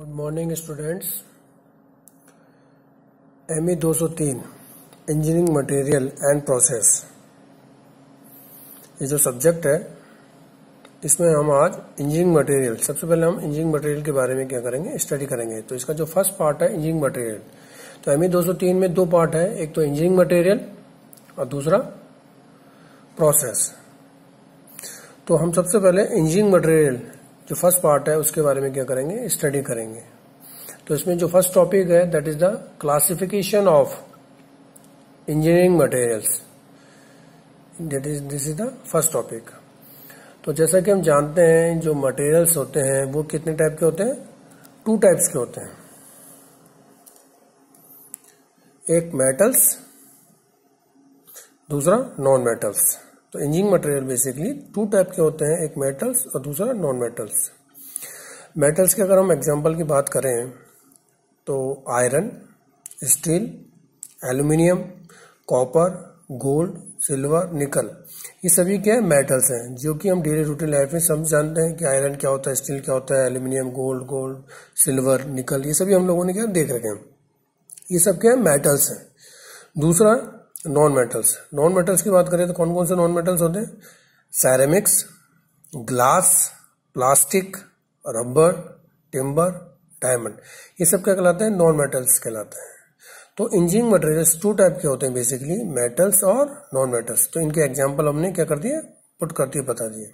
good morning students M E दो सौ तीन इंजीनियरिंग मटेरियल एंड प्रोसेस ये जो सब्जेक्ट है इसमें हम आज इंजीनियरिंग मटेरियल सबसे पहले हम इंजीनियरिंग मटेरियल के बारे में क्या करेंगे स्टडी करेंगे तो इसका जो फर्स्ट पार्ट है इंजीनियरिंग मटेरियल तो एम ई दो सौ तीन में दो पार्ट है एक तो इंजीनियरिंग मटेरियल और दूसरा प्रोसेस तो हम सबसे पहले इंजीनियरिंग मटेरियल जो फर्स्ट पार्ट है उसके बारे में क्या करेंगे स्टडी करेंगे तो इसमें जो फर्स्ट टॉपिक है that is the classification of engineering materials that is this is the first topic तो जैसा कि हम जानते हैं जो मटेरियल्स होते हैं वो कितने टाइप के होते हैं टू टाइप्स के होते हैं एक मेटल्स दूसरा नॉन मेटल्स तो engineering material basically two type के होते हैं एक मेटल्स और दूसरा नॉन मेटल्स मेटल्स के अगर हम एग्जाम्पल की बात करें तो iron steel aluminium copper gold silver nickel ये सभी क्या है मेटल्स हैं जो कि हम डेली रूटीन लाइफ में सब जानते हैं कि आयरन क्या होता है स्टील क्या होता है aluminium gold gold silver nickel ये सभी हम लोगों ने क्या देख रखे हैं ये सब क्या है मेटल्स हैं दूसरा नॉन मेटल्स नॉन मेटल्स की बात करें तो कौन कौन से नॉन मेटल्स होते हैं ceramics glass plastic rubber timber diamond ये सब क्या कहलाते हैं नॉन मेटल्स कहलाते हैं तो इंजीनियरिंग मटेरियल्स टू टाइप के होते हैं बेसिकली मेटल्स और नॉन मेटल्स तो इनके एग्जाम्पल हमने क्या कर दिया पुट कर दिए बता दिए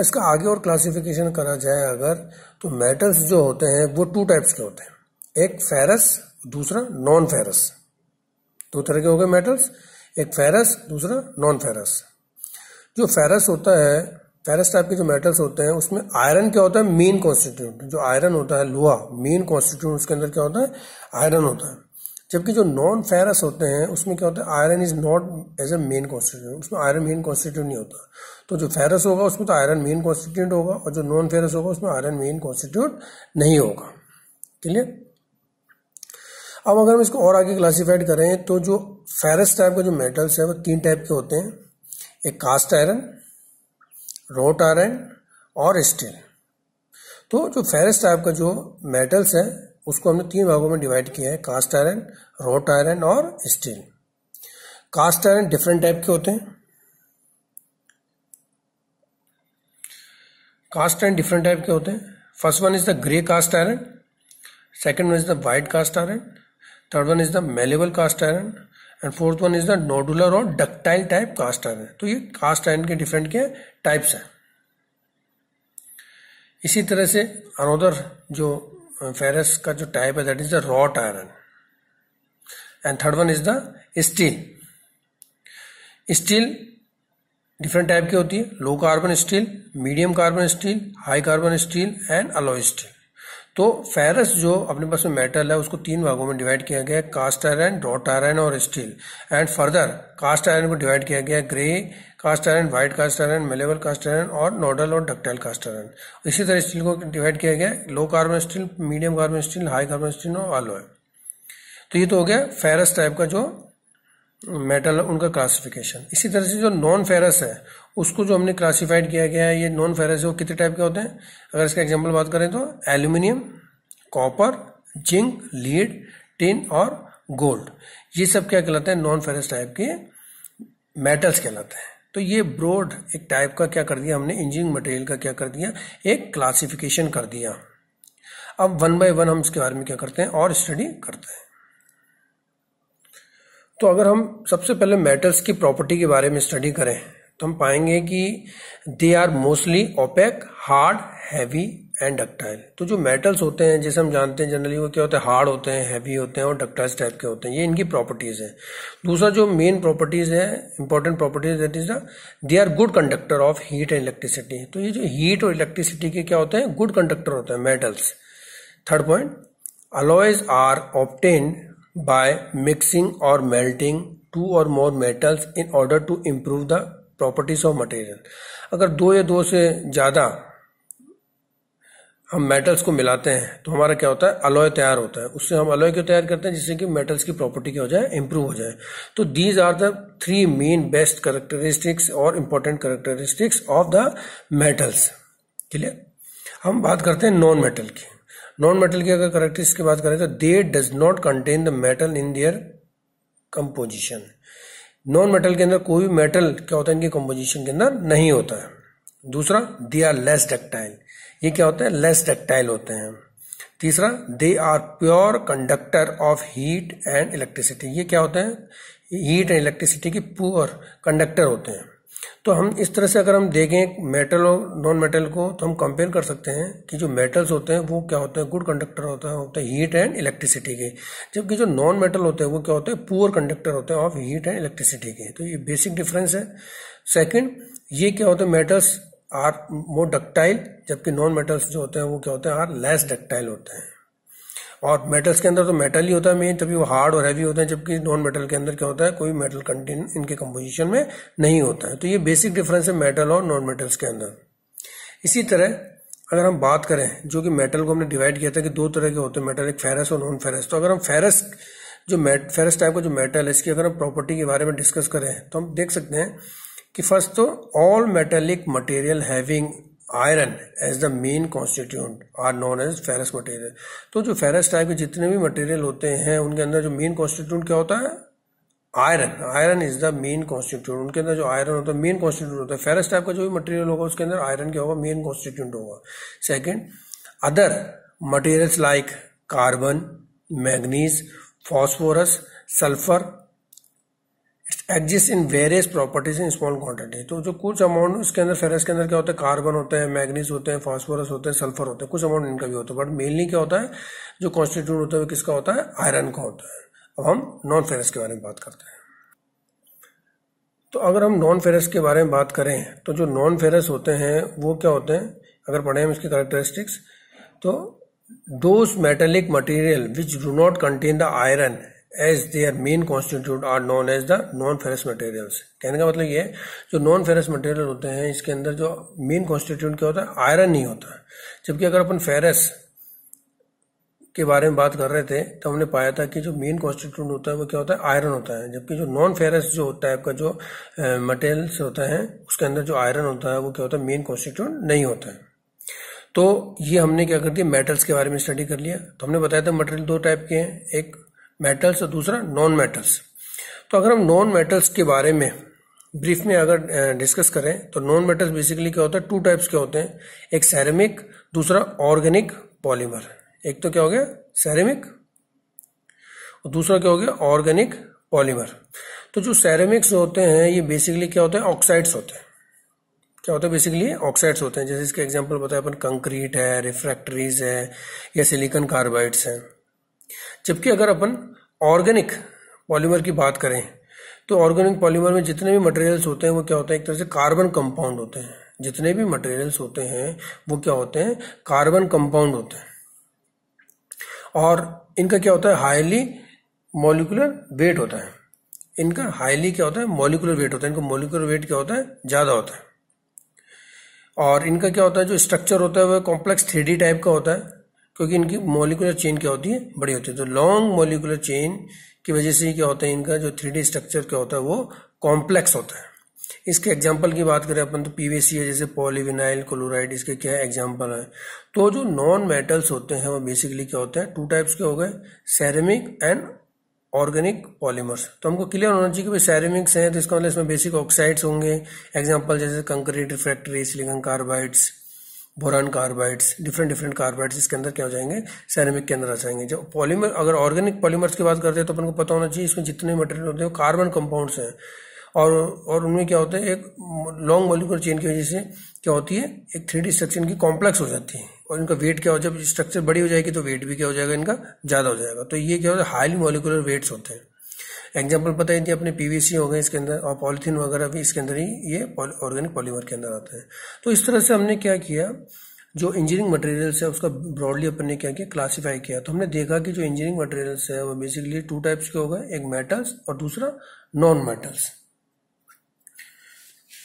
इसका आगे और क्लासिफिकेशन करा जाए अगर तो मेटल्स जो होते हैं वो टू टाइप्स के होते हैं एक फेरस दूसरा नॉन फेरस दो तरह के हो गए मेटल्स एक फेरस दूसरा नॉन फेरस जो फेरस होता है फेरस टाइप के जो मेटल्स होते हैं उसमें आयरन क्या होता है मेन कॉन्स्टिट्यूट जो आयरन होता है लोहा मेन कॉन्स्टिट्यूट उसके अंदर क्या होता है आयरन होता है जबकि जो नॉन फेरस होते हैं उसमें क्या होता है iron is not as a main constituent उसमें आयरन मेन कॉन्स्टिट्यूट नहीं होता तो जो फेरस होगा उसमें तो आयरन मेन कॉन्स्टिट्यूट होगा और जो नॉन फेरस होगा उसमें आयरन मेन कॉन्स्टिट्यूट नहीं होगा क्लियर अब अगर हम इसको और आगे क्लासीफाइड करें तो जो फेरस टाइप का जो मेटल्स है वो तीन टाइप के होते हैं एक कास्ट आयरन रोट आयरन और स्टील तो जो फेरस टाइप का जो मेटल्स है उसको हमने तीन भागों में डिवाइड किया है कास्ट आयरन रोट आयरन और steel cast iron different type के होते हैं कास्ट आयरन डिफरेंट टाइप के होते हैं first one is the grey cast iron second one is the white cast iron third one is the malleable cast iron and fourth one is the nodular और ductile type cast iron तो ये cast iron के different क्या types हैं इसी तरह से another जो फेरस का जो टाइप है that is the wrought iron and third one is the steel steel different type की होती है low carbon steel medium carbon steel high carbon steel and alloy steel तो फेरस जो अपने पास में मेटल है उसको तीन भागों में डिवाइड किया गया कास्ट आयरन डॉट आयरन और steel and further cast iron को डिवाइड किया गया grey cast iron white cast iron malleable cast iron और नोडल और डक्टाइल कास्ट आयरन इसी तरह स्टील को डिवाइड किया गया low carbon steel medium carbon steel high carbon steel और आलो है तो ये तो हो गया फेरस टाइप का जो मेटल उनका क्लासिफिकेशन इसी तरह से जो नॉन फेरस है उसको जो हमने क्लासिफाइड किया गया है ये नॉन फेरस है वो कितने टाइप के होते हैं अगर इसका एग्जाम्पल बात करें तो aluminium copper zinc lead tin और गोल्ड ये सब क्या कहलाते हैं नॉन फेरस टाइप के मेटल्स कहलाते हैं तो ये ब्रॉड एक टाइप का क्या कर दिया हमने इंजीनियरिंग मटेरियल का क्या कर दिया एक क्लासिफिकेशन कर दिया अब वन बाय वन हम इसके बारे में क्या करते हैं और स्टडी करते हैं तो अगर हम सबसे पहले मेटल्स की प्रॉपर्टी के बारे में स्टडी करें तो हम पाएंगे कि they are mostly opaque hard heavy and ductile तो जो मेटल्स होते हैं जैसे हम जानते हैं जनरली वो क्या होते हैं हार्ड होते हैं हैवी होते हैं और डक्टाइल टाइप के होते हैं ये इनकी प्रॉपर्टीज़ हैं दूसरा जो मेन प्रॉपर्टीज़ है important properties that is the they are good conductor of heat and electricity तो ये जो हीट और इलेक्ट्रिसिटी के क्या होते हैं गुड कंडक्टर होते हैं metals third point alloys are obtained by mixing और मेल्टिंग टू और more metals in order to improve the properties of material अगर दो या दो से ज़्यादा हम मेटल्स को मिलाते हैं तो हमारा क्या होता है अलॉय तैयार होता है उससे हम अलॉय क्यों तैयार करते हैं जिससे कि मेटल्स की प्रॉपर्टी क्या हो जाए इंप्रूव हो जाए तो these are the three main best characteristics और important characteristics of the metals clear हम बात करते हैं नॉन मेटल की नॉन मेटल की अगर करेक्टरिस्टिक की बात करें तो they does not contain the metal in their composition non metal के अंदर कोई मेटल क्या होता है इनके कंपोजिशन के अंदर नहीं होता है दूसरा दे आर लेस डक्टाइल ये क्या होता है लेस डक्टाइल होते हैं तीसरा they are pure conductor of heat and electricity ये क्या होते हैं हीट एंड इलेक्ट्रिसिटी के प्योर कंडक्टर होते हैं तो हम इस तरह से अगर हम देखें मेटल और नॉन मेटल को तो हम कंपेयर कर सकते हैं कि जो मेटल्स होते हैं वो क्या होते हैं गुड कंडक्टर होता है होते हैं हीट एंड इलेक्ट्रिसिटी के जबकि जो नॉन मेटल होते हैं वो क्या होते हैं पुअर कंडक्टर होते हैं ऑफ हीट एंड इलेक्ट्रिसिटी के तो ये बेसिक डिफरेंस है सेकेंड ये क्या होते हैं मेटल्स आर मोर डक्टाइल जबकि नॉन मेटल्स जो होते हैं वो क्या होते हैं आर लेस डक्टाइल होते हैं और मेटल्स के अंदर तो मेटल ही होता है मेन तभी वो हार्ड और हैवी होते हैं जबकि नॉन मेटल के अंदर क्या होता है कोई मेटल कंटेन इनके कंपोजिशन में नहीं होता है तो ये बेसिक डिफरेंस है मेटल और नॉन मेटल्स के अंदर इसी तरह अगर हम बात करें जो कि मेटल को हमने डिवाइड किया था कि दो तरह के होते हैं मेटल एक फेरस और नॉन फेरस तो अगर हम फेरस जो मेट फेरस टाइप का जो मेटल है इसकी अगर हम प्रॉपर्टी के बारे में डिस्कस करें तो हम देख सकते हैं कि फर्स्ट तो all metallic material having iron as the main constituent are known as ferrous material तो जो फेरस टाइप के जितने भी मटेरियल होते हैं उनके अंदर जो मेन कॉन्स्टिट्यूंट क्या होता है iron iron is the main constitute उनके अंदर जो आयरन होता है मेन कॉन्स्टिट्यूट होता है फेरस टाइप का जो भी मटेरियल होगा उसके अंदर आयरन क्या होगा मेन कॉन्स्टिट्यूंट होगा second other materials like carbon manganese phosphorus sulphur it's exist in various properties in small quantity तो जो कुछ अमाउंट उसके अंदर फेरस के अंदर क्या होता है कार्बन होते हैं मैग्नीज होते हैं फॉस्फोरस होते हैं सल्फर होते हैं कुछ अमाउंट इनका भी होता है बट मेनली क्या होता है जो कॉन्स्टिट्यूट होता है वो किसका होता है आयरन का होता है अब हम नॉन फेरस के बारे में बात करते हैं तो अगर हम नॉन फेरस के बारे में बात करें तो जो नॉन फेरस होते हैं वो क्या होते हैं अगर पढ़े हम इसके करेक्टरिस्टिक्स तो those metallic material which do not contain the iron as their main constitute are known as the non ferrous materials कहने का मतलब ये है जो नॉन फेरस मटेरियल होते हैं इसके अंदर जो मेन कॉन्स्टिट्यूट क्या होता है आयरन नहीं होता है जबकि अगर अपन फेरस के बारे में बात कर रहे थे तो हमने पाया था कि जो मेन कॉन्स्टिट्यूट होता है वो क्या होता है आयरन होता है जबकि जो नॉन फेरस जो टाइप का जो मटेरियल्स होता है उसके अंदर जो आयरन होता है वो क्या होता है मेन कॉन्स्टिट्यूट नहीं होता है तो ये हमने क्या कर दिया मेटल्स के बारे में स्टडी कर लिया तो हमने बताया था मटेरियल दो टाइप के हैं एक मेटल्स और दूसरा नॉन मेटल्स तो अगर हम नॉन मेटल्स के बारे में ब्रीफ में अगर डिस्कस करें तो नॉन मेटल्स बेसिकली क्या होता है टू टाइप्स के होते हैं एक सैरेमिक दूसरा ऑर्गेनिक पॉलीमर एक तो क्या हो गया सैरेमिक और दूसरा क्या हो गया ऑर्गेनिक पॉलीमर तो जो सैरेमिक्स होते हैं ये बेसिकली क्या होते हैं ऑक्साइड्स होते हैं क्या होता है बेसिकली ऑक्साइड्स होते हैं जैसे इसके एग्जाम्पल बताया अपन कंक्रीट है रिफ्रैक्टरीज है या सिलिकन कार्बाइड्स हैं जबकि अगर अपन ऑर्गेनिक पॉलीमर की बात करें तो ऑर्गेनिक पॉलीमर में जितने भी मटेरियल्स होते हैं वो क्या होते हैं एक तरह से कार्बन कंपाउंड होते हैं जितने भी मटेरियल्स होते हैं वो क्या होते हैं कार्बन कंपाउंड होते हैं और इनका क्या होता है हाईली मोलिकुलर वेट होता है इनका हाईली क्या होता है मोलिकुलर वेट होता है इनका मोलिकुलर वेट क्या होता है ज़्यादा होता है और इनका क्या होता है जो स्ट्रक्चर होता है वह कॉम्प्लेक्स थ्री टाइप का होता है क्योंकि इनकी मोलिकुलर चेन क्या होती है बड़ी होती है तो लॉन्ग मोलिकुलर चेन की वजह से क्या होता है इनका जो थ्री स्ट्रक्चर क्या होता है वो कॉम्प्लेक्स होता है इसके एग्जाम्पल की बात करें अपन तो पीवीसी है जैसे पॉलीविनाइल क्लोराइड इसके क्या एग्जाम्पल है तो जो नॉन मेटल्स होते हैं वो बेसिकली क्या होता है टू टाइप्स के हो गए सेरेमिक एंड ऑर्गेनिक पॉलीमर्स तो हमको क्लियर होना चाहिए कि भाई सेरेमिक्स हैं तो इसका मतलब इसमें बेसिक ऑक्साइड्स होंगे एग्जाम्पल जैसे concrete refractory silicon carbides boron carbides different different carbides इसके अंदर क्या हो जाएंगे सैनिक के अंदर आ जाएंगे जब पॉलीमर अगर ऑर्गेनिक पॉलीमर्स की बात करते हैं तो अपन को पता होना चाहिए इसमें जितने मटेरियल होते हैं कार्बन कंपाउंड्स हैं और और उनमें क्या होता है एक लॉन्ग मोलिकुलर चेन की वजह से क्या होती है एक थ्री डी स्ट्रक्चर इनकी कॉम्प्लेक्स हो जाती है और इनका वेट क्या हो जब स्ट्रक्चर बड़ी हो जाएगी तो वेट भी क्या हो जाएगा इनका ज़्यादा हो जाएगा तो ये क्या होता है हाईली मॉलिकुलर वेट्स होते हैं एग्जाम्पल पता ही थी अपने पीवीसी हो गए इसके अंदर और पॉलीथीन वगैरह भी इसके अंदर ही ये ऑर्गेनिक पॉलीमर के अंदर आता है तो इस तरह से हमने क्या किया जो इंजीनियरिंग मटेरियल्स है उसका ब्रॉडली अपन ने क्या किया क्लासीफाई किया तो हमने देखा कि जो इंजीनियरिंग मटेरियल्स है वो बेसिकली टू टाइप्स के हो गए एक मेटल्स और दूसरा non metals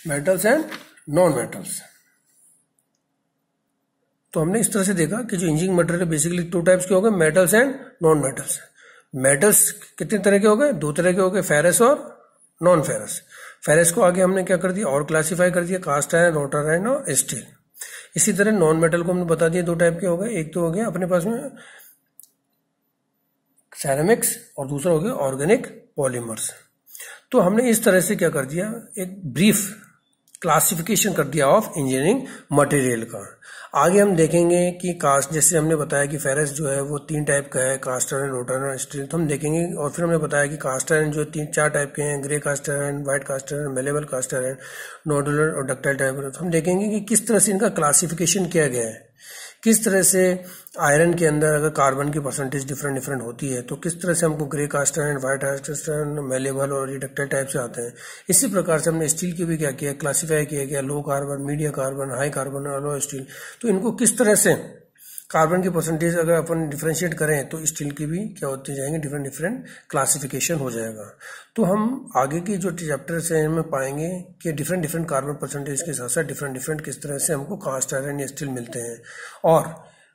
metals and non metals तो हमने इस तरह से देखा कि जो engineering material basically two types के हो गए metals and non metals metals कितने तरह के हो गए दो तरह के हो गए फेरस और नॉन फेरस फेरस को आगे हमने क्या कर दिया और क्लासीफाई कर दिया कास्ट आयरन रोटर आयरन और स्टील इसी तरह नॉन मेटल को हमने बता दिया दो टाइप के हो गए एक तो हो गया अपने पास में सैरामिक्स और दूसरा हो गया ऑर्गेनिक पॉलीमर्स तो हमने इस तरह से क्या कर दिया एक ब्रीफ क्लासिफिकेशन कर दिया ऑफ इंजीनियरिंग मटेरियल का आगे हम देखेंगे कि कास्ट जैसे हमने बताया कि फेरस जो है वो तीन टाइप का है cast iron wrought iron steel तो हम देखेंगे और फिर हमने बताया कि कास्ट आयरन जो तीन चार टाइप के हैं grey cast iron white cast iron malleable cast iron nodular और डक्टाइल टाइप तो हम देखेंगे कि किस तरह से इनका क्लासिफिकेशन किया गया है किस तरह से आयरन के अंदर अगर कार्बन की परसेंटेज डिफरेंट डिफरेंट होती है तो किस तरह से हमको grey caster and white cast malleable और रिडक्टर टाइप से आते हैं इसी प्रकार से हमने स्टील की भी क्या किया क्लासीफाई किया गया low carbon medium carbon high carbon और लो स्टील तो इनको किस तरह से कार्बन की परसेंटेज अगर अपन डिफ्रेंशिएट करें तो स्टील की भी क्या होती जाएंगे डिफरेंट डिफरेंट क्लासिफिकेशन हो जाएगा तो हम आगे की जो चैप्टर्स हैं इनमें पाएंगे कि डिफरेंट डिफरेंट कार्बन परसेंटेज के साथ साथ डिफरेंट डिफरेंट किस तरह से हमको कास्ट आयरन या स्टील मिलते हैं और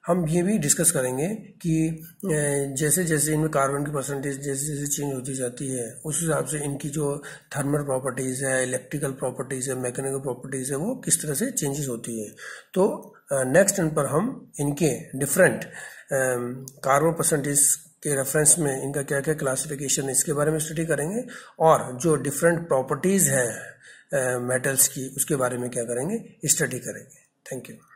हम ये भी डिस्कस करेंगे कि जैसे जैसे इनमें कार्बन की परसेंटेज जैसे जैसे चेंज होती जाती है उस हिसाब से इनकी जो थर्मल प्रॉपर्टीज़ है इलेक्ट्रिकल प्रॉपर्टीज़ है मैकेनिकल प्रॉपर्टीज़ है वो किस तरह से चेंजेस होती है तो नेक्स्ट टर्न पर हम इनके डिफरेंट कार्बन परसेंटेज के रेफरेंस में इनका क्या क्या क्लासिफिकेशन है इसके बारे में स्टडी करेंगे और जो डिफरेंट प्रॉपर्टीज़ हैं मेटल्स की उसके बारे में क्या करेंगे स्टडी करेंगे थैंक यू